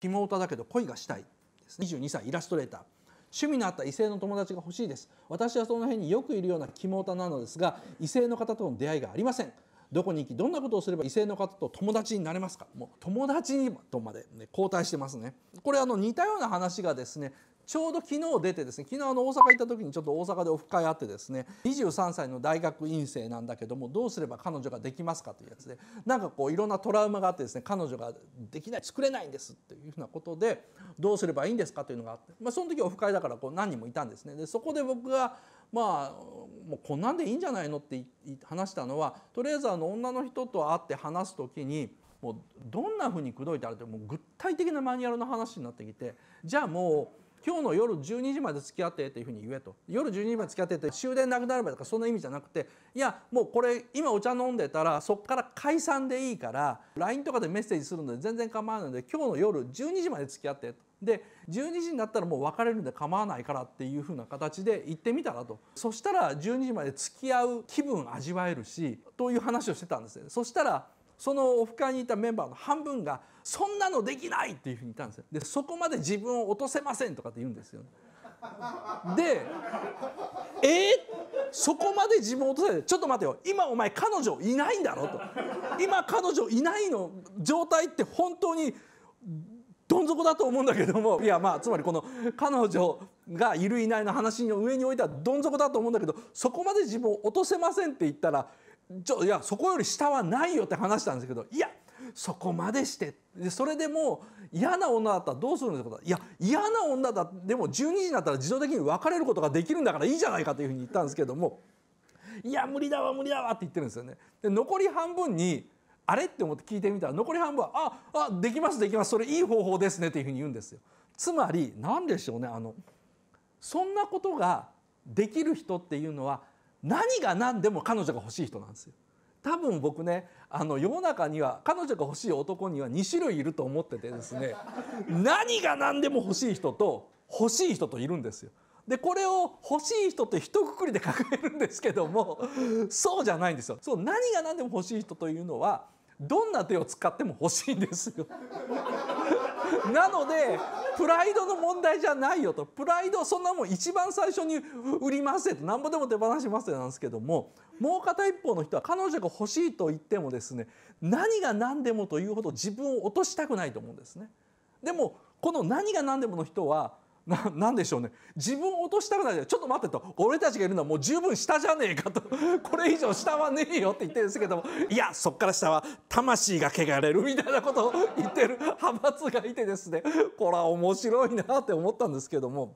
キモオタだけど恋がしたいですね22歳イラストレーター趣味のあった異性の友達が欲しいです私はその辺によくいるようなキモオタなのですが異性の方との出会いがありませんどこに行きどんなことをすれば異性の方と友達になれますかもう友達にとまで、ね、交代してますね。これあの似たような話がですねちょうど昨日出てですね昨日あの大阪行った時にちょっと大阪でオフ会あってですね23歳の大学院生なんだけどもどうすれば彼女ができますかというやつでなんかこういろんなトラウマがあってですね彼女ができない作れないんですっていうふうなことでどうすればいいんですかというのがあって、まあ、その時オフ会だからこう何人もいたんですねでそこで僕がまあもうこんなんでいいんじゃないのって話したのはとりあえずあの女の人と会って話す時にもうどんなふうに口説いてあるってもう具体的なマニュアルの話になってきてじゃあもう今日の夜12時まで付き合ってっていうふうに言えと夜12時まで付き合ってって終電なくなればとかそんな意味じゃなくていやもうこれ今お茶飲んでたらそっから解散でいいから LINE とかでメッセージするので全然構わないので今日の夜12時まで付き合ってで12時になったらもう別れるんで構わないからっていう風な形で行ってみたらとそしたら12時まで付き合う気分味わえるしという話をしてたんですねそしたらそのオフ会にいたメンバーの半分が「そんなのできない!」っていうふうに言ったんですよでそこまで自分を落とせませんとかって言うんですよ、ね、で「えー、そこまで自分を落とせないちょっと待てよ今お前彼女いないんだろ?」と「今彼女いないの状態って本当にどん底だと思うんだけども いやまあつまりこの彼女がいるいないの話の上においてはどん底だと思うんだけどそこまで自分を落とせませんって言ったらちょいやそこより下はないよって話したんですけどいやそこまでしてでそれでも嫌な女だったらどうするんですかいや嫌な女だでも12時になったら自動的に別れることができるんだからいいじゃないかというふうに言ったんですけどもいや無理だわ無理だわって言ってるんですよね。で残り半分にあれって思って聞いてみたら残り半分は「ああできますできますそれいい方法ですね」というふうに言うんですよ。つまり何でしょうねあのそんなことができる人っていうのは何が何でも彼女が欲しい人なんですよ。多分僕ねあの世の中には彼女が欲しい男には2種類いると思っててですね何が何でも欲しい人と欲しい人といるんですよ。でこれを欲しい人って一括りで抱えるんですけどもそうじゃないんですよ。そう何が何でも欲しい人というのはどんな手を使っても欲しいんですよ なのでプライドの問題じゃないよとプライドそんなもん一番最初に売りますよとなんぼでも手放しますよなんですけどももう片一方の人は彼女が欲しいと言ってもですね何が何でもというほど自分を落としたくないと思うんですね。でもこの何が何でもの人はななんでしょうね自分を落としたくないゃ、ちょっと待ってと俺たちがいるのはもう十分下じゃねえかと これ以上下はねえよって言ってるんですけどもいやそっから下は魂が汚れるみたいなことを言ってる派閥がいてですねこれは面白いなって思ったんですけども。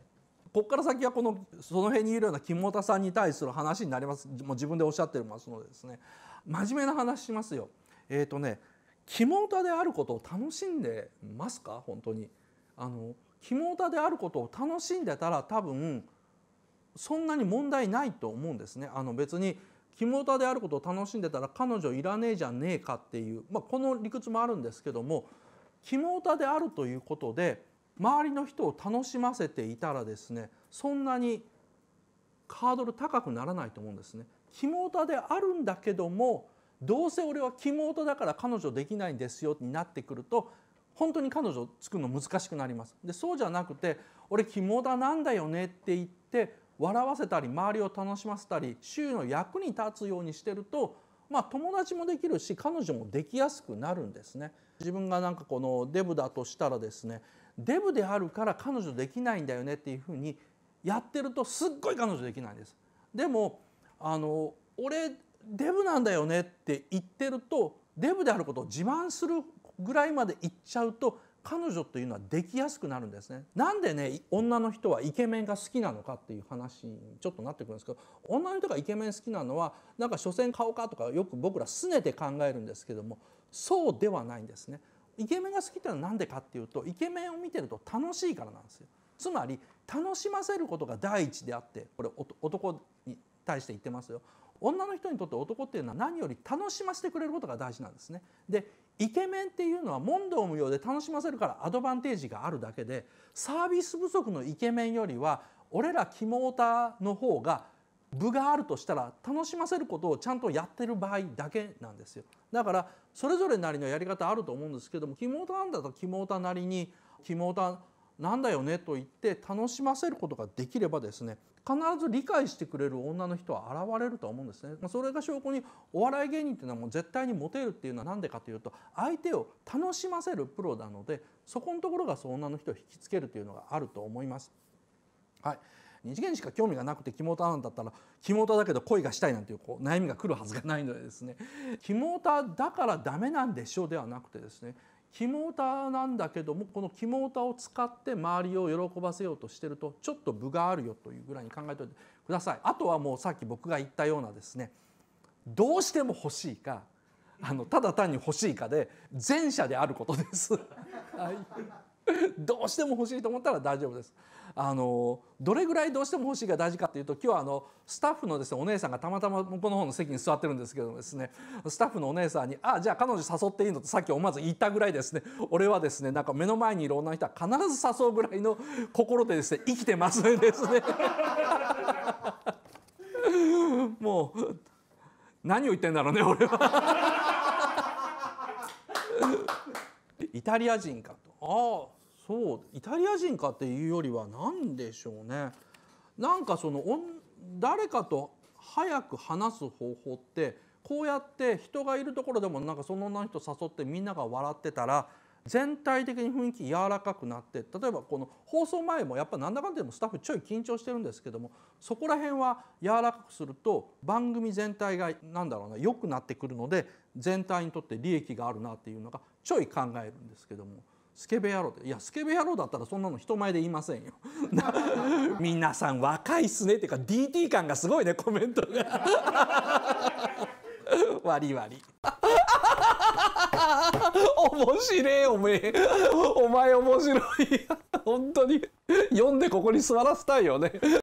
ここから先はこのその辺にいるような肝本さんに対する話になりますもう自分でおっしゃってますのでですね真面目な話しますよ。えっ、ー、とね木本であることを楽しんでますか本当にあの肝歌であることを楽しんでたら多分そんなに問題ないと思うんですね。あの別に肝歌であることを楽しんでたら彼女いらねえじゃねえかっていう、まあ、この理屈もあるんですけども肝歌であるということで周りの人を楽しませていたらですねそんなにハードル高くならないと思うんですね。キモ肝タであるんだけどもどうせ俺はキモ肝タだから彼女できないんですよになってくると本当に彼女を作るの難しくなりますでそうじゃなくて「俺肝だなんだよね」って言って笑わせたり周りを楽しませたり周囲の役に立つようにしてるとまあ、友達もできるし彼女もできやすくなるんですね。自分がなんかこのデブだとしたらですねデブであるから彼女できないんだよねっていうふうにやってるとすっごい彼女できないんです。でもあの俺デブなんだよねって言ってるとデブであることを自慢するぐらいまで行っちゃうと彼女というのはできやすくなるんですねなんでね女の人はイケメンが好きなのかっていう話にちょっとなってくるんですけど女の人がイケメン好きなのはなんか所詮顔かとかよく僕ら拗ねて考えるんですけどもそうではないんですねイケメンが好きってのは何でかっていうとイケメンを見てると楽しいからなんですよつまり楽しませることが第一であってこれ男に対して言ってますよ女の人にとって男っていうのは何より楽しませてくれることが大事なんですね。でイケメンっていうのは問答無用で楽しませるからアドバンテージがあるだけでサービス不足のイケメンよりは俺らキモータの方が部があるとしたら楽しませることをちゃんとやってる場合だけなんですよだからそれぞれなりのやり方あると思うんですけどもキモータなんだとキモータなりにキモータなんだよねと言って楽しませることができればですね必ず理解してくれる女の人は現れると思うんですね、まあ、それが証拠にお笑い芸人っていうのはもう絶対にモテるっていうのは何でかというと相手を楽しませるプロなのでそこのところがそう女の人を引きつけるというのがあると思います。はい二次元しか興味がなくてキモタなんだったらキモタだけど恋がしたいなんていうこう悩みが来るはずがないのでですねキモタだからダメなんでしょうではなくてですね肝歌なんだけどもこの肝歌を使って周りを喜ばせようとしてるとちょっと分があるよというぐらいに考えておいてくださいあとはもうさっき僕が言ったようなですねどうしても欲しいかあのただ単に欲しいかで前者であることです。はい どうしても欲しいと思ったら大丈夫です。あのどれぐらいどうしても欲しいが大事かっていうと今日はあのスタッフのですねお姉さんがたまたま向こうの方の席に座ってるんですけどですねスタッフのお姉さんに「あじゃあ彼女誘っていいの?」とさっき思わず言ったぐらいですね俺はですねなんか目の前にいる女の人は必ず誘うぐらいの 心でですね生きてますですね もう何を言ってんだろうね俺はイタリア人かと。ああそうイタリア人かっていうよりは何でしょうねなんかその誰かと早く話す方法ってこうやって人がいるところでもなんかその女の人誘ってみんなが笑ってたら全体的に雰囲気柔らかくなって例えばこの放送前もやっぱなんだかんだでもスタッフちょい緊張してるんですけどもそこら辺は柔らかくすると番組全体が何だろうな良くなってくるので全体にとって利益があるなっていうのがちょい考えるんですけどもスケベ野郎っていやスケベ野郎だったらそんなの人前で言いませんよ 皆さん若いっすねっていうか DT 感がすごいねコメントが割り割り面白えおめえお前面白い本当に読んでここに座らせたいよね